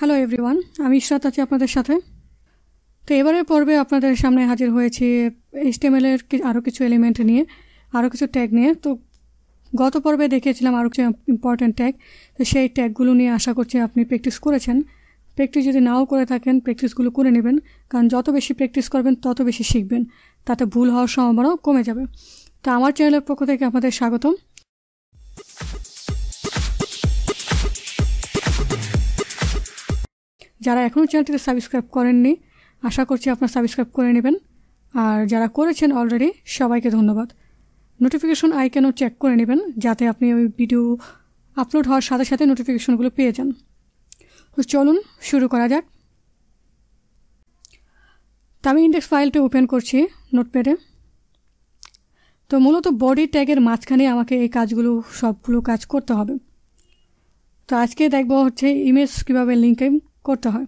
hello everyone আমি ইশরাত আছি আপনাদের সাথে তো এবারের পর্বে আপনাদের সামনে হাজির হয়েছি এইচটিএমএলের আরও কিছু এলিমেন্ট নিয়ে আরও কিছু ট্যাগ নিয়ে তো গত পর্বে দেখেছিলাম আরও কিছু ইম্পর্ট্যান্ট ট্যাগ তো সেই ট্যাগগুলো নিয়ে আশা করছি আপনি প্র্যাকটিস করেছেন প্র্যাকটিস যদি নাও করে থাকেন প্র্যাকটিসগুলো করে নেবেন কারণ যত বেশি প্র্যাকটিস করবেন তত বেশি শিখবেন তাতে ভুল হওয়ার সম্ভাবনাও কমে যাবে তো আমার চ্যানেলের পক্ষ থেকে আপনাদের স্বাগতম যারা এখনও চ্যানেলটিকে সাবস্ক্রাইব করেননি আশা করছি আপনারা সাবস্ক্রাইব করে নেবেন আর যারা করেছেন অলরেডি সবাইকে ধন্যবাদ নোটিফিকেশন আইকনও চেক করে নেবেন যাতে আপনি ওই ভিডিও আপলোড হওয়ার সাথে সাথে নোটিফিকেশনগুলো পেয়ে যান তো চলুন শুরু করা যাক তা আমি ইন্ডেক্স ফাইলটা ওপেন করছি নোটপ্যাডে তো মূলত বডি ট্যাগের মাঝখানে আমাকে এই কাজগুলো সবগুলো কাজ করতে হবে তো আজকে দেখব হচ্ছে ইমেজ কীভাবে লিঙ্কে করতে হয়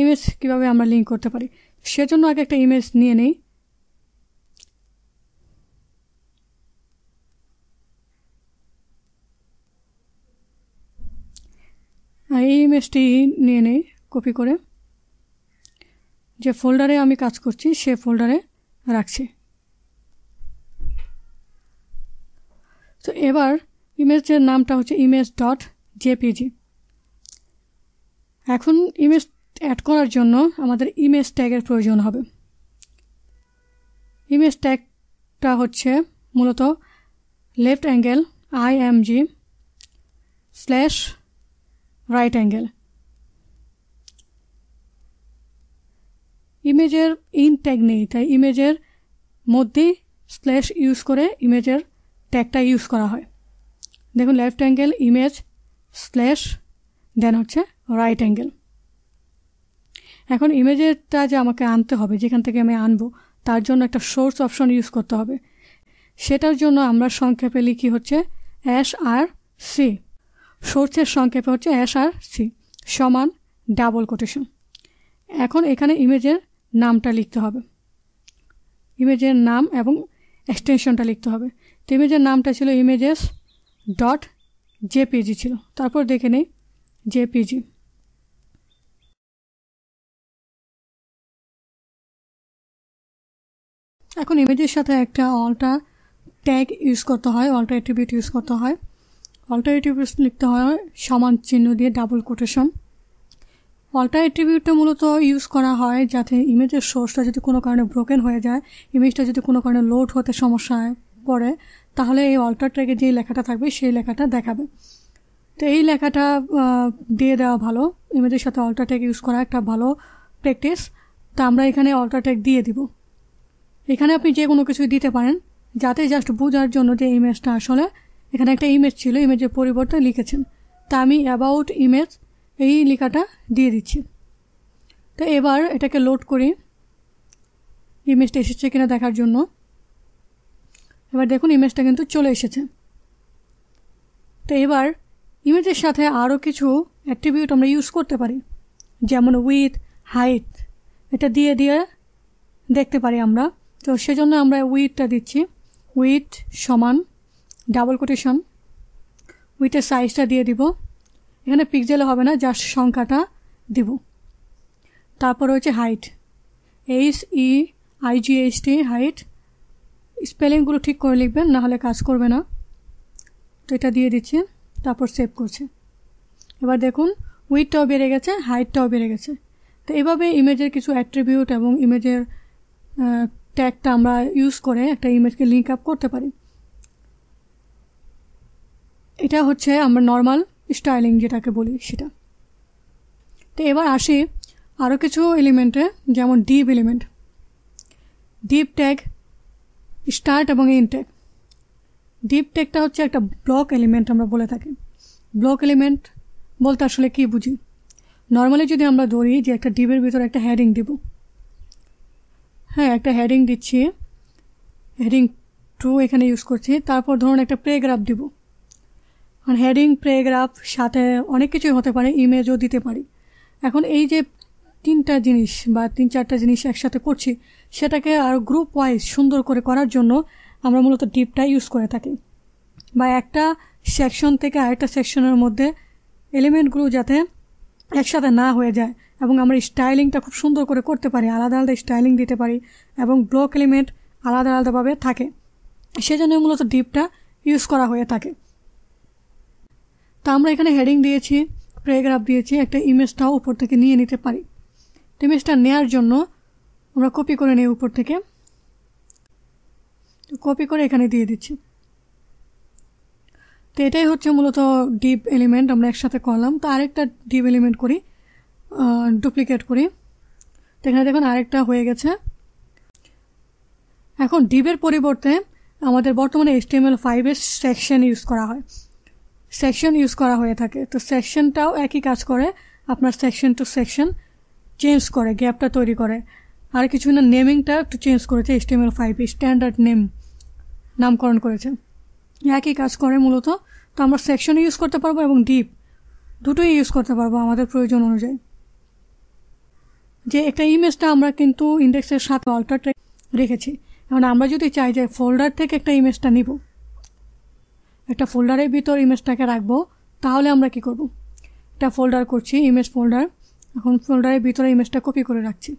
ইমেজ কিভাবে আমরা লিঙ্ক করতে পারি সেজন্য আগে একটা ইমেজ নিয়ে নেই এই ইমেজটি নিয়ে নেই কপি করে যে ফোল্ডারে আমি কাজ করছি সে ফোল্ডারে রাখছি তো এবার ইমেজের নামটা হচ্ছে ইমেজ ডট জেপিজি এখন ইমেজ অ্যাড করার জন্য আমাদের ইমেজ ট্যাগের প্রয়োজন হবে ইমেজ ট্যাগটা হচ্ছে মূলত left angle I M G slash right angle ইমেজের ইন ট্যাগ নেই তাই ইমেজের মধ্যে স্ল্যাশ ইউজ করে ইমেজের ট্যাগটা ইউজ করা হয় দেখুন left angle image slash then হচ্ছে রাইট অ্যাঙ্গেল এখন ইমেজেরটা যে আমাকে আনতে হবে যেখান থেকে আমি আনবো তার জন্য একটা সোর্স অপশন ইউজ করতে হবে সেটার জন্য আমরা সংক্ষেপে লিখি হচ্ছে অ্যাশ আর সি সোর্সের সংক্ষেপে হচ্ছে অ্যাশ আর সি সমান ডাবল কোটেশন এখন এখানে ইমেজের নামটা লিখতে হবে ইমেজের নাম এবং এক্সটেনশনটা লিখতে হবে তো ইমেজের নামটা ছিল ইমেজেস ডট জেপিজি ছিল তারপর দেখে নেই জেপিজি এখন ইমেজের সাথে একটা অল্টা ট্যাগ ইউজ করতে হয় অল্টা অ্যাট্রিবিউট ইউজ করতে হয় অল্টা অ্যাট্রিবিউট লিখতে হয় সমান চিহ্ন দিয়ে ডাবল কোটেশন অল্টা অ্যাট্রিবিউটটা মূলত ইউজ করা হয় যাতে ইমেজের সোর্সটা যদি কোনো কারণে ব্রোকেন হয়ে যায় ইমেজটা যদি কোনো কারণে লোড হতে সমস্যায় পড়ে তাহলে এই অল্টার ট্র্যাকে যে লেখাটা থাকবে সেই লেখাটা দেখাবে তো এই লেখাটা দিয়ে দেওয়া ভালো ইমেজের সাথে অল্টা ট্যাগ ইউজ করা একটা ভালো প্র্যাকটিস তা আমরা এখানে অল্টা ট্যাগ দিয়ে দিব এখানে আপনি যে কোনো কিছুই দিতে পারেন যাতে জাস্ট বোঝার জন্য যে ইমেজটা আসলে এখানে একটা ইমেজ ছিল ইমেজের পরিবর্তে লিখেছেন তা আমি অ্যাবাউট ইমেজ এই লেখাটা দিয়ে দিচ্ছি তো এবার এটাকে লোড করি ইমেজটা এসেছে কিনা দেখার জন্য এবার দেখুন ইমেজটা কিন্তু চলে এসেছে তো এবার ইমেজের সাথে আরও কিছু অ্যাট্রিবিউট আমরা ইউজ করতে পারি যেমন উইথ হাইট এটা দিয়ে দিয়ে দেখতে পারি আমরা তো সেজন্য আমরা উইথটা দিচ্ছি উইথ সমান ডাবল কোটেশন উইথের সাইজটা দিয়ে দিব এখানে পিক্সেলে হবে না জাস্ট সংখ্যাটা দিব তারপর হচ্ছে height H E IGST height স্পেলিংগুলো ঠিক করে লিখবেন না হলে কাজ করবে না তো এটা দিয়ে দিচ্ছি তারপর সেভ করছে এবার দেখুন উইথটাও বেড়ে গেছে হাইটটাও বেড়ে গেছে তো এভাবে ইমেজের কিছু অ্যাট্রিবিউট এবং ইমেজের ট্যাগটা আমরা ইউজ করে একটা ইমেজকে লিঙ্ক আপ করতে পারি এটা হচ্ছে আমরা নর্মাল স্টাইলিং যেটাকে বলি সেটা তো এবার আসি আরও কিছু এলিমেন্টে যেমন div element div tag start এবং ইন ট্যাগ ডিপ ট্যাগটা হচ্ছে একটা ব্লক এলিমেন্ট আমরা বলে থাকি ব্লক এলিমেন্ট বলতে আসলে কী বুঝি নর্মালি যদি আমরা ধরি যে একটা ডিপের ভিতরে একটা হ্যারিং দেবো হ্যাঁ একটা হেডিং দিচ্ছি হেডিং টু এখানে ইউজ করছি তারপর ধরুন একটা প্লেগ্রাফ দিব আর হেডিং প্রেগ্রাফ সাথে অনেক কিছুই হতে পারে ইমেজও দিতে পারি এখন এই যে তিনটা জিনিস বা তিন চারটা জিনিস একসাথে করছি সেটাকে আর গ্রুপ ওয়াইজ সুন্দর করে করার জন্য আমরা মূলত ডিপটা ইউজ করে থাকি বা একটা সেকশন থেকে আরেকটা সেকশনের মধ্যে এলিমেন্টগুলো যাতে একসাথে না হয়ে যায় এবং আমরা স্টাইলিংটা খুব সুন্দর করে করতে পারি আলাদা আলাদা স্টাইলিং দিতে পারি এবং ব্লক এলিমেন্ট আলাদা আলাদাভাবে থাকে সেজন্য মূলত ডিপটা ইউজ করা হয়ে থাকে তা আমরা এখানে হেডিং দিয়েছি প্যারাগ্রাফ দিয়েছি একটা ইমেজটাও উপর থেকে নিয়ে নিতে পারি ইমেজটা নেয়ার জন্য আমরা কপি করে নিই উপর থেকে কপি করে এখানে দিয়ে দিচ্ছি তো এটাই হচ্ছে মূলত ডিপ এলিমেন্ট আমরা একসাথে করলাম তো আরেকটা ডিপ এলিমেন্ট করি ডুপ্লিকেট করি তো এখানে দেখুন আরেকটা হয়ে গেছে এখন ডিবের পরিবর্তে আমাদের বর্তমানে এইচটিএমএল ফাইভের সেকশন ইউজ করা হয় সেকশন ইউজ করা হয়ে থাকে তো সেকশনটাও একই কাজ করে আপনার সেকশন টু সেকশন চেঞ্জ করে গ্যাপটা তৈরি করে আর কিছু না নেমিংটা একটু চেঞ্জ করেছে এল ফাইভ স্ট্যান্ডার্ড নেম নামকরণ করেছে একই কাজ করে মূলত তো আমরা সেকশন ইউজ করতে পারবো এবং ডিপ দুটোই ইউজ করতে পারবো আমাদের প্রয়োজন অনুযায়ী যে একটা ইমেজটা আমরা কিন্তু ইন্ডেক্সের সাথে অল্টারটা রেখেছি এখন আমরা যদি চাই যে ফোল্ডার থেকে একটা ইমেজটা নিব একটা ফোল্ডারের ভিতর ইমেজটাকে রাখবো তাহলে আমরা কি করব একটা ফোল্ডার করছি ইমেজ ফোল্ডার এখন ফোল্ডারের ভিতরে ইমেজটা কপি করে রাখছি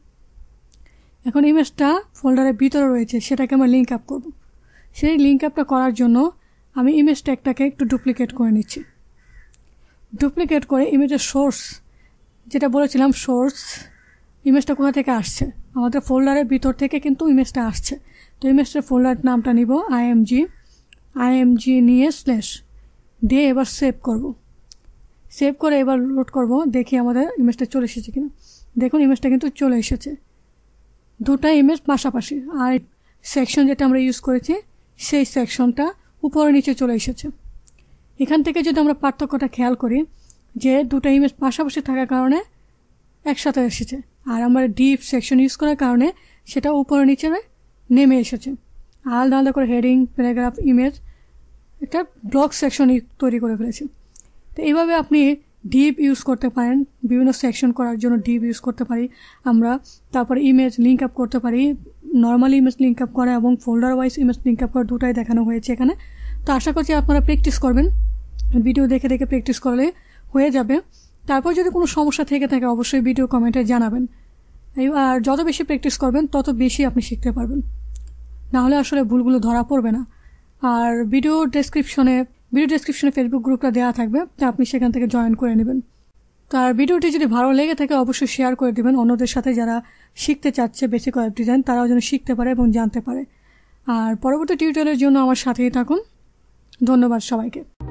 এখন ইমেজটা ফোল্ডারের ভিতরে রয়েছে সেটাকে আমরা লিঙ্ক আপ করবো সেই লিঙ্ক আপটা করার জন্য আমি ইমেজ ট্যাগটাকে একটু ডুপ্লিকেট করে নিচ্ছি ডুপ্লিকেট করে ইমেজের সোর্স যেটা বলেছিলাম সোর্স ইমেজটা কোথা থেকে আসছে আমাদের ফোল্ডারের ভিতর থেকে কিন্তু ইমেজটা আসছে তো ইমেজটার ফোল্ডার নামটা নিব আইএমজি আইএমজি নিয়ে স্ল্যাশ দিয়ে এবার সেভ করব সেভ করে এবার লোড করব দেখি আমাদের ইমেজটা চলে এসেছে কিনা দেখুন ইমেজটা কিন্তু চলে এসেছে দুটা ইমেজ পাশাপাশি আর সেকশন যেটা আমরা ইউজ করেছি সেই সেকশনটা উপরে নিচে চলে এসেছে এখান থেকে যদি আমরা পার্থক্যটা খেয়াল করি যে দুটা ইমেজ পাশাপাশি থাকার কারণে একসাথে এসেছে আর আমার ডিপ সেকশন ইউজ করার কারণে সেটা উপরে নিচে নেমে এসেছে আলাদা আলাদা করে হেডিং প্যারাগ্রাফ ইমেজ একটা ব্লক সেকশন তৈরি করে ফেলেছি তো এইভাবে আপনি ডিপ ইউজ করতে পারেন বিভিন্ন সেকশন করার জন্য ডিপ ইউজ করতে পারি আমরা তারপর ইমেজ লিঙ্ক আপ করতে পারি নর্মালি ইমেজ লিঙ্ক আপ করা এবং folder wise image link up করা দুটাই দেখানো হয়েছে এখানে তো আশা করছি আপনারা প্র্যাকটিস করবেন ভিডিও দেখে দেখে প্র্যাকটিস করলে হয়ে যাবে তারপর যদি কোনো সমস্যা থেকে থাকে অবশ্যই ভিডিও কমেন্টে জানাবেন আর যত বেশি প্র্যাকটিস করবেন তত বেশি আপনি শিখতে পারবেন নাহলে আসলে ভুলগুলো ধরা পড়বে না আর ভিডিও ডেসক্রিপশনে ভিডিও ডেসক্রিপশনে ফেসবুক গ্রুপটা দেওয়া থাকবে তা আপনি সেখান থেকে জয়েন করে নেবেন তার ভিডিওটি যদি ভালো লেগে থাকে অবশ্যই শেয়ার করে দেবেন অন্যদের সাথে যারা শিখতে চাচ্ছে বেসিক ওয়েব ডিজাইন তারাও যেন শিখতে পারে এবং জানতে পারে আর পরবর্তী টিউটোরিয়ালের জন্য আমার সাথেই থাকুন ধন্যবাদ সবাইকে